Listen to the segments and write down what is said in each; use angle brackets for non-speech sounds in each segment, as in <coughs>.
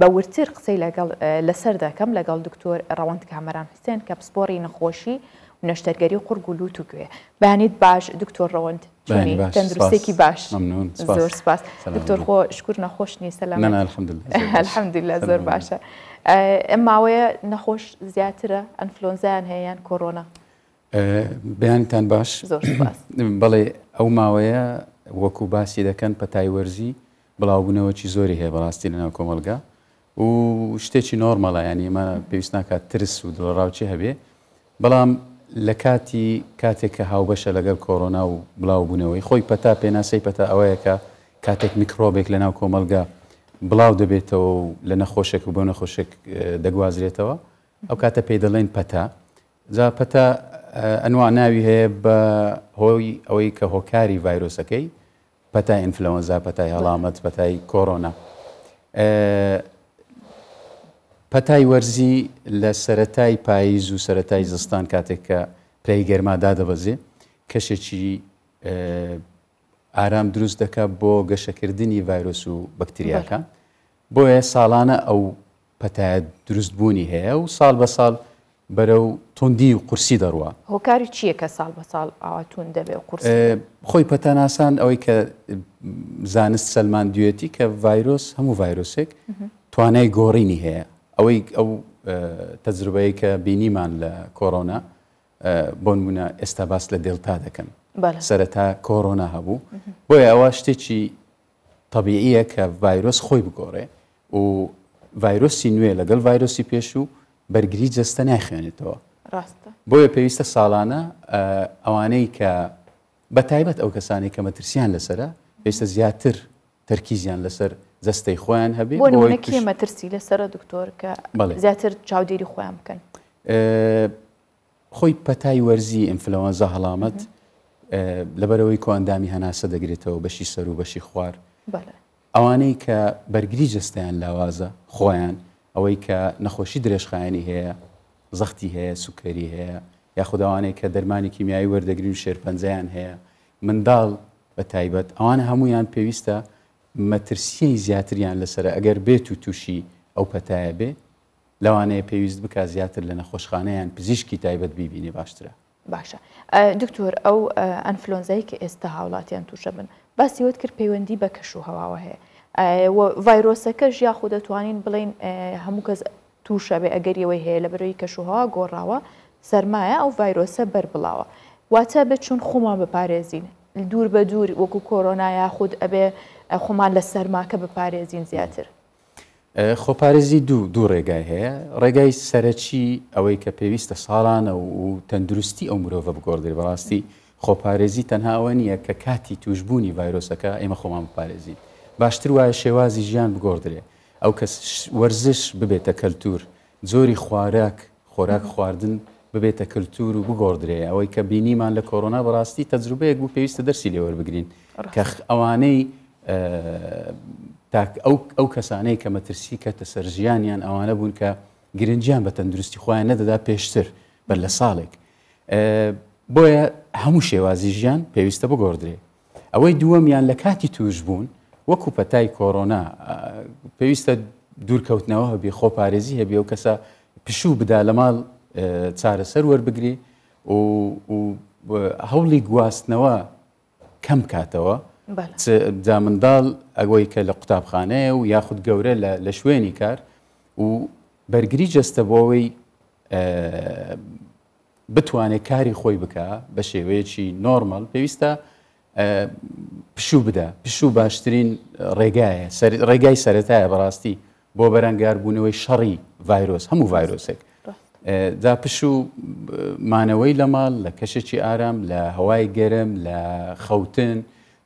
بە ورتر قسەی لەسەر دەکەم لەگەڵ دکتۆر ڕەوەند کامەران حسێن کە پسپۆری نەخۆشی و نەشتەرگەری قورگ و لووت و گوێ بەیانیت باش دکتۆر ڕەوەند تەندروستێکی باش زۆر سپاس دکتۆر خۆ شکر نەخۆش نیە سەلامەلحەمدلله زۆر باشە ئەم ماوەیە نەخۆش زیاترە ئەنفلۆنزیان هەیەیان کۆرۆنا بەیانتان باش <coughs> بەڵێ ئەو ماوەیە وەکو باسی دەکەن پەتایوەرزی بڵاوبوونەوەکی زۆری هەیە بەڕاستی لەناو کۆمەلگا و شتێکی نۆرمەڵە ینی ئمە پێویست ناکات ترس و دڵڕاوچی هەبێ بەڵام لە کاتی کاتێک کە هاوبەشە لەگەر کۆرۆنا و بڵاو بوونەوەی خۆی پەتا پێناسی پەتا ئەوەیەکە کاتێک میکرۆبێک لە ناو کۆمەلگا بڵاو دەبێتەوە لە نەخۆشێک و بۆ نەخۆشێک دەگوازرێتەوە ئەو کاتە پێی دەڵێن پەتا جا پەتا ئەنوا ناوی هەیە بە هۆی ئەوەی کە هۆکاری ڤایرۆسەکەی پەتای ئینفلەوەنزا پەتای هەڵامەت پەتای کۆرۆنا پەتای وەرزی لە سەتای پاییز و سەتای زستان کاتێک کە پری گەرمادا دەبەزێ کەشێکی ئارام دروست دەکات بۆ گەشەکردنی ڤایرۆس و بەکتریاکە بۆیە ساڵانە ئەو پەتایە دروست بوونی هەیە و ساڵ بە ساڵ بەرە و تندی و قورسی دەڕوە هۆکاری چییە کە ساڵ بە ساڵ ئاواتون دەبێت قرس خۆی پەتەناسان ئەوەی کە زانست سەلمان دوێتی کە ڤایرۆس هەموو ڤایرۆسێک توانای گۆڕینی هەیە ئەوەی ئەو تەجربەیە کە بینیمان لە کۆرۆنا بۆ نمونە ئێستا باس لە دڵتا دەکەن سەرەتا کۆرۆنا هەبوو بۆیە ئەوە شتێکی طببیعیە کە ڤایرۆس خۆی بگۆڕێ و ڤایرۆسی نوێ لەگەڵ ڤایرۆسی پێش و بەرگری جەستە ناخوێنێتەوە بۆیە پێویستە ساڵانە ئەوانەی کە بە تایبەت ئەو کەسانی کە مەترسیان لەسرە پێویستە زیاتر تەرکیزیان لەسەر جەستەی خۆیان هەبی مەترسی لەسرە دکتۆر کە زیاتر چاودێری خۆیان بکەن خۆی پەتای وەرزی ئینفلەوەنزە هەڵامەت لەبەرەوەی کۆندامی هەناسە دەگرێتەوە بەشی سەر و بەشی خوار ئەوانەی کە بەرگری جستیان لاوازە خۆیان ئەوەی کە نەخۆشی درێژخایانی هەیە زەختی هەیە سوکەری هەیە یا خودداوانەیە کە دەرمانی کیمیایی وەردەگری و شێرپەنجیان هەیە منداڵ بە تایبەت ئەوانە هەمویان پێویستە مەترسیەی زیاتریان لەسرە ئەگەر بێت و تووشی ئەو پەتایە بێ لەوانەیە پێویست بک زیاتر لە نەخۆشخانەیان پزیشکی تایبەت بیبینی باشترە باشە دکتۆر ئەو ئەنفلۆنزایی کە ئێستا هاوڵاتیان تووشە بن باسیوت کرد پەیوەندی بە کەش و هەواوە هەیە ڤایرۆسەکە ژیا خو دەتوانین بڵین هەموو کەس تووشە بێ ئەگەریەوەی هەیە لە بەروی کەشوهەوە گۆڕاوە سەرمایە ئەو ڤایرۆسە بەربڵاوە واتە بچون خۆمان بپارێزین دوور بە دوور وەکو کۆرۆنا یاخود ئەبێ خۆمان لە سەرماکە بپارێزین زیاتر. خۆپارێزی دوو دوو ڕێگای هەیە ڕێگای سەرەکی ئەوەی کە پێویستە ساڵانە و تەندروستی ئەو مرۆڤە بگۆڕدرێ بەڕاستی خۆپارێزی تەنهاوە نیە کە کاتی توشببوونی ڤایرۆسەکە ئێمە خۆمان بپارێزین باشتر وایە شێوازی ژیان بگۆڕدرێ ئەو کە وەرزش ببێتە کەلتور زۆری خوارک خۆراک خواردن ببێتە کللتور و بگۆدرێ ئەوەی کە بینیمان لە کۆرۆنا بەڕاستی تەجروبەیەک بوو پێویستە دەرسی لێوەربگرین کە ئەوانەی ئەو کەسانەی کە مەترسی کەتە سەرژیانیان ئەوانە بوون کە گرنجیان بە تەندروستی خۆیان نەدەدا پێشتر بەر لە ساڵێک بۆیە هەموو شێوازی ژیان پێویستە بگۆدرێ ئەوەی دووەمیان لە کاتی توش بوون وەکو پەتای کۆرۆنا پێویستە دوورکەوتنەوە هەبێ خۆپارێزی هەبێ و کەسە پشوو بدا لە ماڵ چارەسەر وەربگری و هەوڵی گواستنەوە کەم کاتەوە جا منداڵ ئەگۆی کە لە قوتابخانەیە و یاخود گەورە لە شوێنی کار و بەرگری جەستە بۆەوەی بتوانێت کاری خۆی بکە بە شێوەیەکی نۆرمەل پێویستە پشوو بدە پشوو باشترین ڕێگایە ڕێگای سەتایە بەڕاستی بۆ بەرەنگاربوونەوەی شەڕی ڤایرۆس هەموو ڤایرۆسێک دا پشوو مانەوەی لە ماڵ لە کەشێکی ئارام لە هەوای گەرم لە خەوتن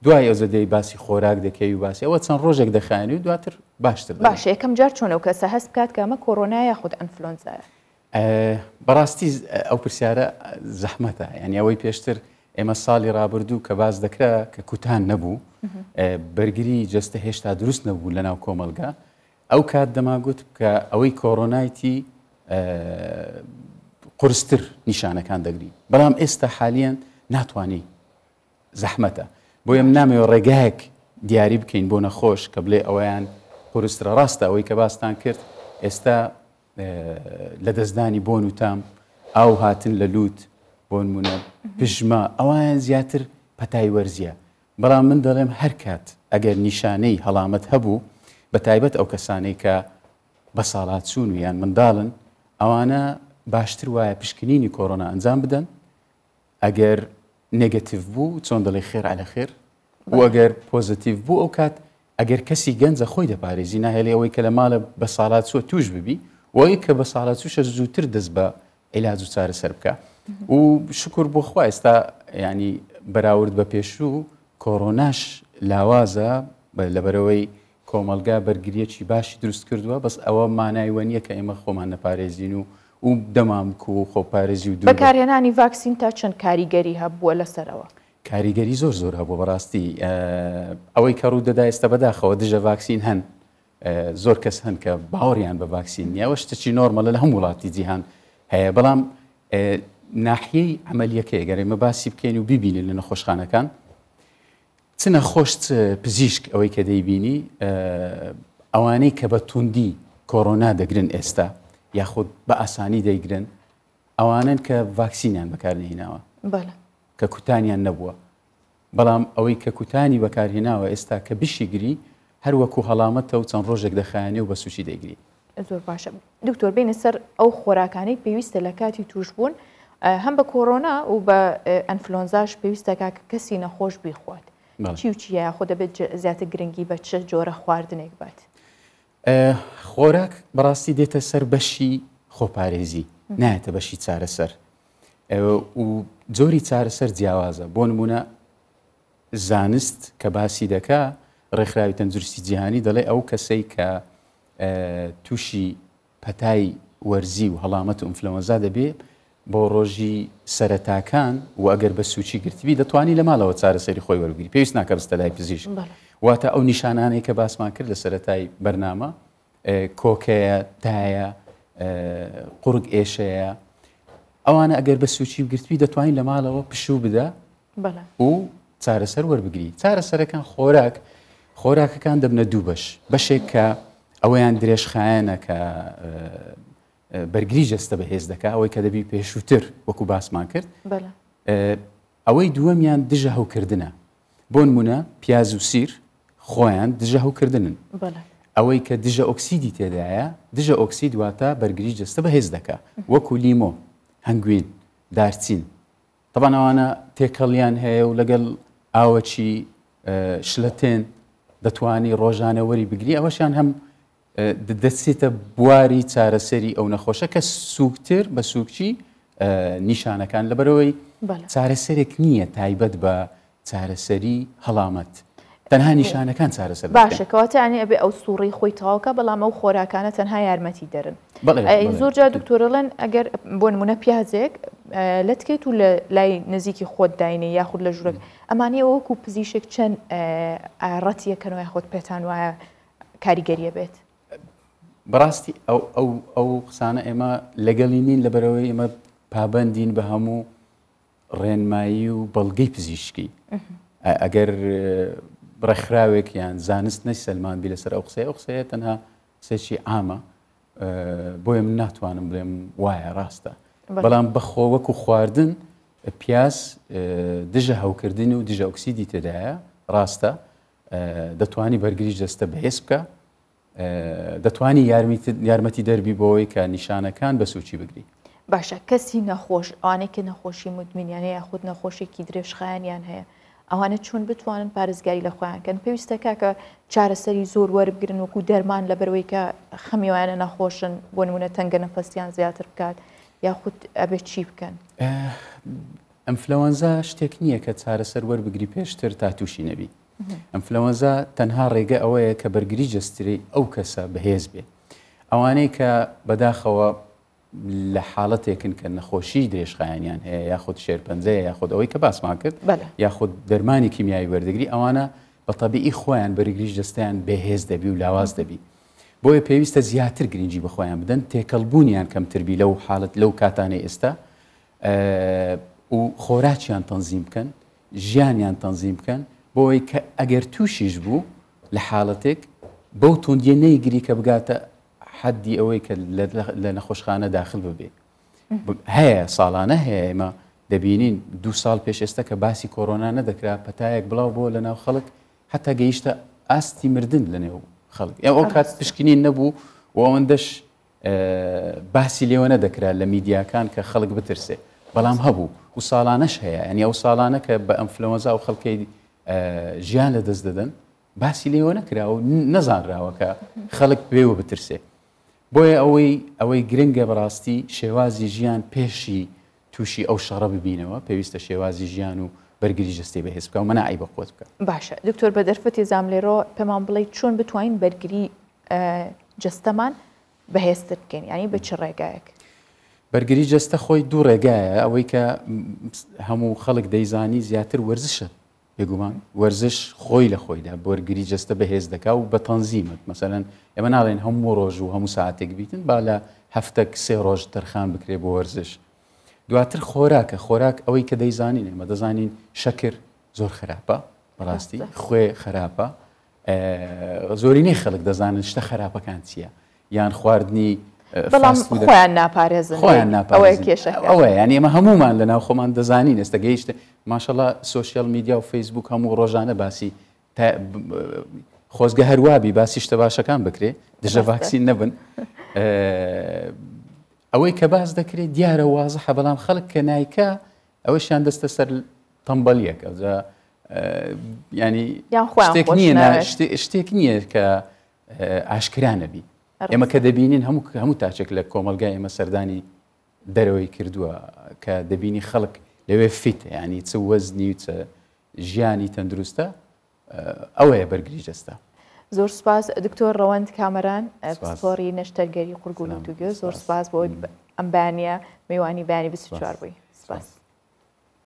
دوای ئەو زەدەی باسی خۆراک دەکەی و باسی ئەوە چەند ڕۆژێک دەخانی و دواتر باشتر باش یەکەم جار چۆنە و کەسە هەست بکات کەمە کۆرۆنایە خودود ئەنفلۆنزایە بەڕاستی ئەو پرسیارە زەحمەتە یعنی ئەوەی پێشتر ئێمە ساڵی رابرردوو کە باز دەکرا کە کوتان نەبوو بەرگری جستە هێشتا دروست نەبوو لە ناو کۆمەلگا ئەو کات دەماگوت کە ئەوەی کۆرۆنایتی قرستر نیشانەکان دەگری بەڵام ئێستا حالیان ناتوانانی زەحمەتە بۆ ئەم نامەوە ڕێگایەک دیاری بکەین بۆ نەخۆش کە بڵێ ئەویان پرسترە ڕاستە ئەوەی کە باستان کرد ئێستا لە دەستدانی بۆن و تام ئاو هاتن لە لووت بۆن مونە پژما ئەویان زیاتر پەتای وەرزیە بەڵام من دەڵێم هەر کات ئەگەر نیشانەی هەڵامەت هەبوو بە تایبەت ئەو کەسانەی کە بە ساڵات چوون و یان منداڵن ئەوانە باشتر وایە پشکنینی کۆرۆنا ئەنجام بدەن ئەگەر نگەتیڤ بوو چۆن دەڵی خێر علە خێر و ئەگەر پۆزتیڤ بوو ئەو کات ئەگەر کەسی گەنجە خۆی دەپارێزی ناهێلی ئەوەی کە لە ماڵە بە ساڵات سووە توش ببی وی کە بە ساڵات سوشە زووتر دەست بە عیلاج و چارە سەر بکە و شکر بۆ خوا ئێستا ینی بەراورد بە پێشوو کۆڕۆناش لاوازە لەبەرەوەی کۆمەلگا بەرگریەکی باشی دروست کردووە بەس ئەوە مانایوە نییە کە ئێمە خۆمان نەپارێزین و و دەمامک و خۆپارێزی و دو بەکارهێنانی ڤاکسین تا چەند کاریگەری هەبووە لەسەرەوە کاریگەری زۆر زۆر هەبوو بەڕاستی ئەوەی کەڕوو دەدا ئێستا بەداخەوە دژە ڤاکسین هەن زۆر کەس هەن کە باوەڕیان بە ڤاکسین نیەوە شتەی نۆرمەلە لە هەموو وڵاتی جیهان هەیە بەڵام ناحیەی ئەمەلیەکەی گەرەمە باسی بکەین و بیبینین لە نەخۆشخانەکان چ نەخۆشت پزیشک ئەوەی کە دەیبینی ئەوانەی کە بە توندی کۆڕۆنا دەگرن ئێستا یاخود بە ئاسانی دەیگرن ئەوانن کە ڤاکسینیان بەکارنهێناوە کە کوتانیان نەبووە بەڵام ئەوەی کە کوتانی بەکارهێناوە ئێستا کە بشی گری هەر وەکو هەڵامەتە و چەند ڕۆژێک دەخانێ و بە سوشی دەیگری زۆر باشە دکتۆر بینە سەر ئەو خۆراکانەی پێویستە لە کاتی توش بوون هەم بە کۆرۆنا و بە ئەنفلۆنزاش پێویستەکە کەسی نەخۆش بیخوات چی و چیە خۆ دەبێت زیاتر گرنگی بە چه جۆرە خواردنێک بات خۆراک بەڕاستی دێتە سەر بەشی خۆپارێزی نایەتە بەشی چارەسەر و جۆری چارەسەر جیاوازە بۆ نمونە زانست کە باسی دەکا ڕێکخراوی تەندروستی جیهانی دەڵێ ئەو کەسەی کە تووشی پەتای وەرزی و هەڵامەت و ئەمفلەوەزا دەبێت بۆ ڕۆژی سەرەتاکان و ئەگەر بە سوچی گرتبی دەتوانی لە ماڵەوە چارەسەری خۆی وەرگری پێویست ناکە بستە لای پزیش واتە ئەو نیشانانەی کە باسمان کرد لە سەتای بەرنامە کۆکەیە تایە قورگ ئێشەیە ئەوانە ئەگەر بە سوچی و گرتوی دەتوانین لە ماڵەوە پشوو بدە و چارەسەر وەربگری چارەسەرەکان خۆراک خۆراکەکان دەبنە دوو بەش بەشێک کە ئەوەیان درێژخایەنە کە بەرگری جەستە بەهێز دەکە ئەوەی کە دەبی پێشووتر وەکو باسمان کرد ئەوەی دووەمیان دژە هەوکردە بۆ نمونە پیاز و سیر خۆیان دژە هەوکردنن ئەوەی کە دژە ئۆکسیدی تێدایە دژە ئۆکسید واتە بەرگری جستە بەهێز دەکە وەکو لیمۆ هەنگوین دارچین تەبانەوانە تێکەڵیان هەیە و لەگەڵ ئاوەچی شلەتێن دەتوانی ڕۆژانەوەری بگری ئەوەشیان هەم دەچێتە بواری چارەسەری ئەو نەخۆشە کە سوکتر بە سوکچی نیشانەکان لەبەرەوەی چارەسەرێک نییە تایبەت بە چارەسەری هەڵامەت تەنها نیشانەکان چارەسەر باشە کەواتانی ئەبێ ئەو سوڕی خۆی تاواکە بەڵام ئەو خۆراکانە تەنها یارمەتی دەرن زۆر جا دکتۆرەڵەن ئەگەر بۆ نمونە پیازێک لە تکەیت و لە لای نزیکی خۆت داینێ یاخود لە ژورک ئەمانی وەکو پزیشک چەند ڕەتیەکەنەوە خۆت پێتان وایە کاریگەریە بێت بەڕاستی ئەو قسانە ئێمە لەگەڵی نین لەبەرەوەی ئێمە پابندین بە هەموو ڕێنمایی و بەڵگەی پزیشکی ئەگەر بڕێکخراوێکیان زانست نەی سلمانبی لەسەر ئەو قسەی ئەو قسەیە تەنها قسێکی ئامە بۆیە من ناتوانم بڵێم وایە ڕاستە بەڵام بەخۆ وەکو خواردن پیاس دژە هەوکردن و دژە ئۆکسیدی تێدایە ڕاستە دەتوانی بەرگریش دەستە بەهێز بکە دەتوانی یارمەتی دەربی بۆەوەی کە نیشانەکان بە سوچی بگری باشە کەسی نەخۆش ئەوانێکی نەخۆشی مدمینیانە یاخود نەخۆشێکی درێژخایانیان هەیە ئەوانە چۆن بتوانن پارێزگاری لە خۆیانکەن پێویستەکە کە چارەسەری زۆر وەربگرن وەکو دەرمان لە بەرەوەی کە خەمیوانە نەخۆشن بۆ نمونە تەنگە نەفەستیان زیاتر بکات یاخود ئەبێ چی بکەن ئەمفلەوەنزا شتێک نییە کە چارەسەر وەربگری پێشتر تا تووشی نەبی ئەمفلەوەنزا تەنها ڕێگە ئەوەیە کە بەرگری جەستری ئەو کەسە بەهێز بێ ئەوانەی کە بەداخەوە لە حاڵەتێکن کە نەخۆشی درێژخایانیان هەیە یاخود شێرپەنجەیە یاخود ئەوەی کە باسمان کرد یاخود دەرمانی کیمیایی وەردەگری ئەوانە بە تەبیعی خۆیان بەرگریش دەستیان بەهێز دەبی و لاواز دەبی بۆیە پێویستە زیاتر گرنگجی بەخۆیان بدەن تێکەڵبوونیان کەمتربی لەو حالت لەو کاتانەی ئێستا و خۆراچیان تەنزیم بکەن ژیانیان تەنزیم بکەن بۆی کە ئەگەر تووشیش بوو لە حاڵەتێک بەو تونندە نەیگری کە بگاتە حەدی ئەوەی کە لە نەخۆشخانە داخل ببێ هەیە ساڵانە هەیە ئێمە دەبینین دو ساڵ پێش ئێستا کە باسی کۆرۆنا نەدەکرا پەتایەک بڵاو بۆ لە ناو خەڵک حتا گەیشتە ئاستی مردن لە نێو خەڵک ئەو کات پشکنین نەبوو و ئەوەندەش باسی لێوە نەدەکرا لە میدیاکان کە خەڵک بترسێ بەڵام هەبوو و ساڵانەش هەیە ئەنی ئەو ساڵانە کە بە ئەمفلەوەزا و خەڵکی ژیان لە دەست دەدەن باسی لێوە نەکرا و نەزانراوە کە خەڵک پێوە بترسێ بۆیە ئەوەی ئەوەی گرنگە بەڕاستی شێوازی ژیان پێشی تووشی ئەو شەڕە ببینەوە پێویستە شێوازی ژیان و بەرگری جستی بە هێزکە و منە ئای بە خۆت بکە باشە دکتۆر بە دەرفەتی زاملێرۆ پێمان بڵێ چۆن بتوانین بەرگری جستەمان بەهێزتر بکەین ینی بە چ ڕێگایەک بەرگری جستە خۆی دوو ڕێگایە ئەوەی کە هەموو خەڵک دەیزانی زیاتر وەرزشە بێگومان وەرزش خۆی لە خۆیدا بۆرگری جەستە بەهێز دەکا و بە تەنزیمت مەمثلەن ئێمە ناڵێن هەموو ڕۆژ و هەموو ساعتێک بیتن با لە هەفتەك سێ ڕۆژ تەرخان بکرێ بۆ وەرزش دواتر خۆراکە خۆراک ئەوەی کە دەیزانین ئێمە دەزانین شەکر زۆر خراپە بەڕاستی خوێ خراپە زۆرینەی خەڵک دەزانن شتە خراپەکان چییە یان خواردنی بەڵامخوایان ناپارێزن خۆیان ناپارێزن ئەوە ینی ئمە هەمومان لە ناو خۆمان دەزانین ئێستا گەیشت ماشەڵە سوسیال میدیا و فیسبوک هەموو ڕۆژانە باسی خۆزگە هەروابی باسی شتە باشەکان بکرێ دژە ڤاکسین نەبن ئەوەی کە باز دەکرێت دیارە وازحە بەڵام خەڵک کە نیکە ئەوەشیان دەستە سەر تەمبەلیەکە ینی شتێک نییە شتێک نییە کە ئاشکرانەبی ئێمە کە دەبینین هەموو هەموو تاچێک لە کۆمەلگای ئێمە سەردانی دەرەوەی کردووە کە دەبینی خەڵک لەوێ فیت ینی چ وەزنی چە ژیانی تەندروستە ئەوەیە بەرگری جەستا. زۆر سپاس دکتۆر ڕەوەند کامەران پۆری نەشتەرگەری قورگون و دوگە زۆر سپاس بۆ ئەمبانیا میوانی بانی 24 بووی سپاس.